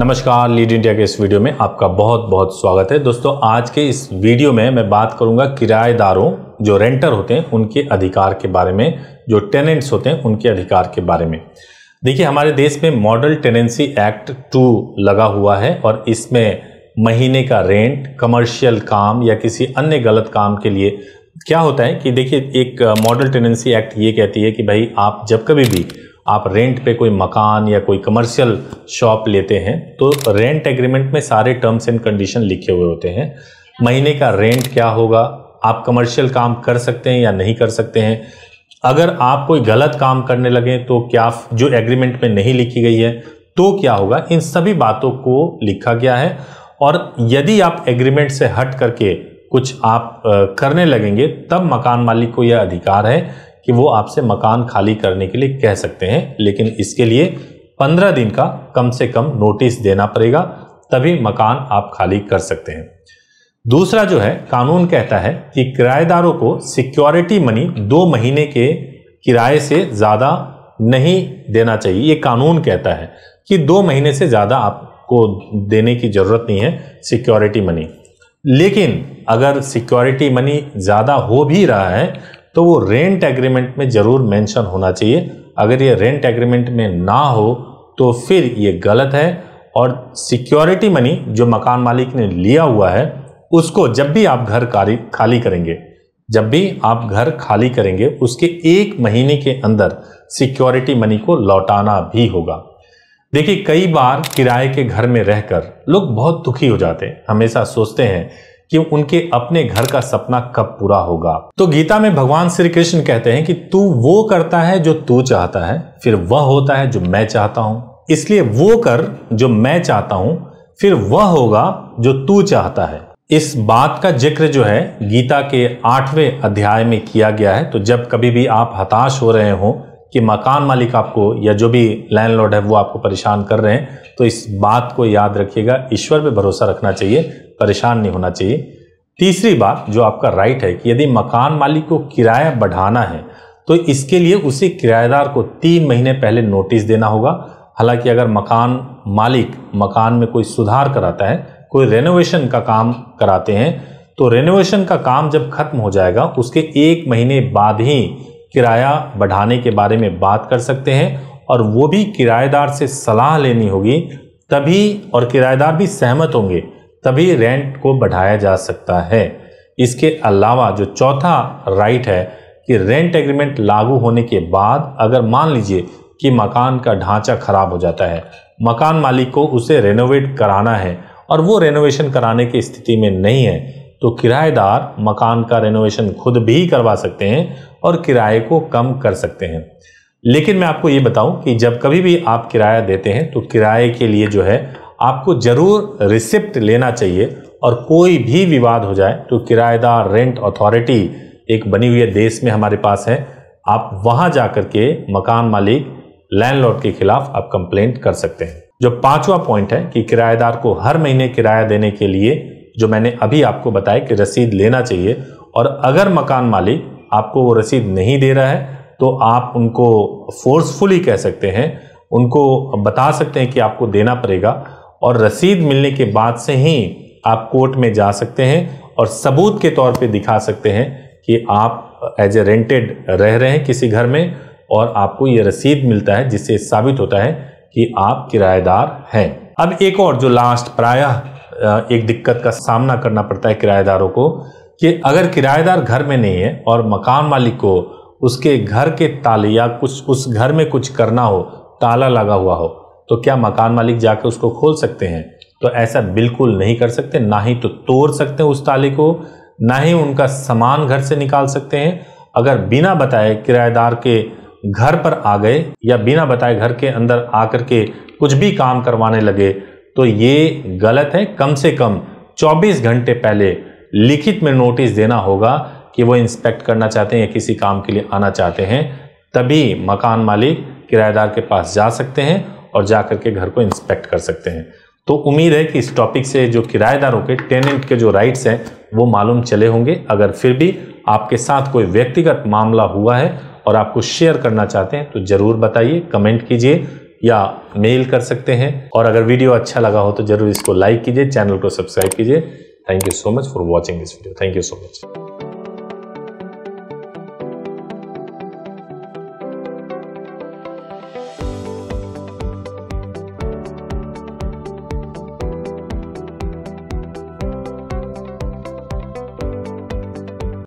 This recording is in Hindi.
नमस्कार लीड इंडिया के इस वीडियो में आपका बहुत बहुत स्वागत है दोस्तों आज के इस वीडियो में मैं बात करूंगा किराएदारों जो रेंटर होते हैं उनके अधिकार के बारे में जो टेनेंट्स होते हैं उनके अधिकार के बारे में देखिए हमारे देश में मॉडल टेनेंसी एक्ट टू लगा हुआ है और इसमें महीने का रेंट कमर्शियल काम या किसी अन्य गलत काम के लिए क्या होता है कि देखिए एक मॉडल टेनेंसी एक्ट ये कहती है कि भाई आप जब कभी भी आप रेंट पे कोई मकान या कोई कमर्शियल शॉप लेते हैं तो रेंट एग्रीमेंट में सारे टर्म्स एंड कंडीशन लिखे हुए होते हैं महीने का रेंट क्या होगा आप कमर्शियल काम कर सकते हैं या नहीं कर सकते हैं अगर आप कोई गलत काम करने लगे तो क्या जो एग्रीमेंट में नहीं लिखी गई है तो क्या होगा इन सभी बातों को लिखा गया है और यदि आप एग्रीमेंट से हट करके कुछ आप करने लगेंगे तब मकान मालिक को यह अधिकार है कि वो आपसे मकान खाली करने के लिए कह सकते हैं लेकिन इसके लिए पंद्रह दिन का कम से कम नोटिस देना पड़ेगा तभी मकान आप खाली कर सकते हैं दूसरा जो है कानून कहता है कि किराएदारों को सिक्योरिटी मनी दो महीने के किराए से ज़्यादा नहीं देना चाहिए ये कानून कहता है कि दो महीने से ज़्यादा आपको देने की ज़रूरत नहीं है सिक्योरिटी मनी लेकिन अगर सिक्योरिटी मनी ज़्यादा हो भी रहा है तो वो रेंट एग्रीमेंट में ज़रूर मेंशन होना चाहिए अगर ये रेंट एग्रीमेंट में ना हो तो फिर ये गलत है और सिक्योरिटी मनी जो मकान मालिक ने लिया हुआ है उसको जब भी आप घर खाली करेंगे जब भी आप घर खाली करेंगे उसके एक महीने के अंदर सिक्योरिटी मनी को लौटाना भी होगा देखिए कई बार किराए के घर में रहकर लोग बहुत दुखी हो जाते हैं हमेशा सोचते हैं कि उनके अपने घर का सपना कब पूरा होगा तो गीता में भगवान श्री कृष्ण कहते हैं कि तू वो करता है जो तू चाहता है फिर वह होता है जो मैं चाहता हूं इसलिए वो कर जो मैं चाहता हूं फिर वह होगा जो तू चाहता है इस बात का जिक्र जो है गीता के आठवें अध्याय में किया गया है तो जब कभी भी आप हताश हो रहे हो कि मकान मालिक आपको या जो भी लैंडलॉर्ड है वो आपको परेशान कर रहे हैं तो इस बात को याद रखिएगा ईश्वर पे भरोसा रखना चाहिए परेशान नहीं होना चाहिए तीसरी बात जो आपका राइट है कि यदि मकान मालिक को किराया बढ़ाना है तो इसके लिए उसे किराएदार को तीन महीने पहले नोटिस देना होगा हालांकि अगर मकान मालिक मकान में कोई सुधार कराता है कोई रेनोवेशन का काम कराते हैं तो रेनोवेशन का काम जब खत्म हो जाएगा उसके एक महीने बाद ही किराया बढ़ाने के बारे में बात कर सकते हैं और वो भी किराएदार से सलाह लेनी होगी तभी और किराएदार भी सहमत होंगे तभी रेंट को बढ़ाया जा सकता है इसके अलावा जो चौथा राइट है कि रेंट एग्रीमेंट लागू होने के बाद अगर मान लीजिए कि मकान का ढांचा खराब हो जाता है मकान मालिक को उसे रेनोवेट कराना है और वो रेनोवेशन कराने की स्थिति में नहीं है तो किराएदार मकान का रेनोवेशन खुद भी करवा सकते हैं और किराए को कम कर सकते हैं लेकिन मैं आपको ये बताऊं कि जब कभी भी आप किराया देते हैं तो किराए के लिए जो है आपको ज़रूर रिसिप्ट लेना चाहिए और कोई भी विवाद हो जाए तो किराएदार रेंट अथॉरिटी एक बनी हुई देश में हमारे पास है आप वहां जाकर के मकान मालिक लैंडलॉर्ड के खिलाफ आप कंप्लेंट कर सकते हैं जो पांचवा पॉइंट है कि किराएदार को हर महीने किराया देने के लिए जो मैंने अभी आपको बताया कि रसीद लेना चाहिए और अगर मकान मालिक आपको वो रसीद नहीं दे रहा है तो आप उनको फोर्सफुली कह सकते हैं उनको बता सकते हैं कि आपको देना पड़ेगा और रसीद मिलने के बाद से ही आप कोर्ट में जा सकते हैं और सबूत के तौर पे दिखा सकते हैं कि आप एज ए रेंटेड रह रहे हैं किसी घर में और आपको ये रसीद मिलता है जिससे साबित होता है कि आप किराएदार हैं अब एक और जो लास्ट प्रायः एक दिक्कत का सामना करना पड़ता है किराएदारों को कि अगर किराएदार घर में नहीं है और मकान मालिक को उसके घर के ताले या कुछ उस घर में कुछ करना हो ताला लगा हुआ हो तो क्या मकान मालिक जाकर उसको खोल सकते हैं तो ऐसा बिल्कुल नहीं कर सकते ना ही तो तोड़ सकते हैं उस ताले को ना ही उनका सामान घर से निकाल सकते हैं अगर बिना बताए किराएदार के घर पर आ गए या बिना बताए घर के अंदर आकर के कुछ भी काम करवाने लगे तो ये गलत है कम से कम 24 घंटे पहले लिखित में नोटिस देना होगा कि वो इंस्पेक्ट करना चाहते हैं या किसी काम के लिए आना चाहते हैं तभी मकान मालिक किराएदार के पास जा सकते हैं और जा करके घर को इंस्पेक्ट कर सकते हैं तो उम्मीद है कि इस टॉपिक से जो किराएदारों के टेनेंट के जो राइट्स हैं वो मालूम चले होंगे अगर फिर भी आपके साथ कोई व्यक्तिगत मामला हुआ है और आपको शेयर करना चाहते हैं तो ज़रूर बताइए कमेंट कीजिए या मेल कर सकते हैं और अगर वीडियो अच्छा लगा हो तो ज़रूर इसको लाइक कीजिए चैनल को सब्सक्राइब कीजिए thank you so much for watching this video thank you so much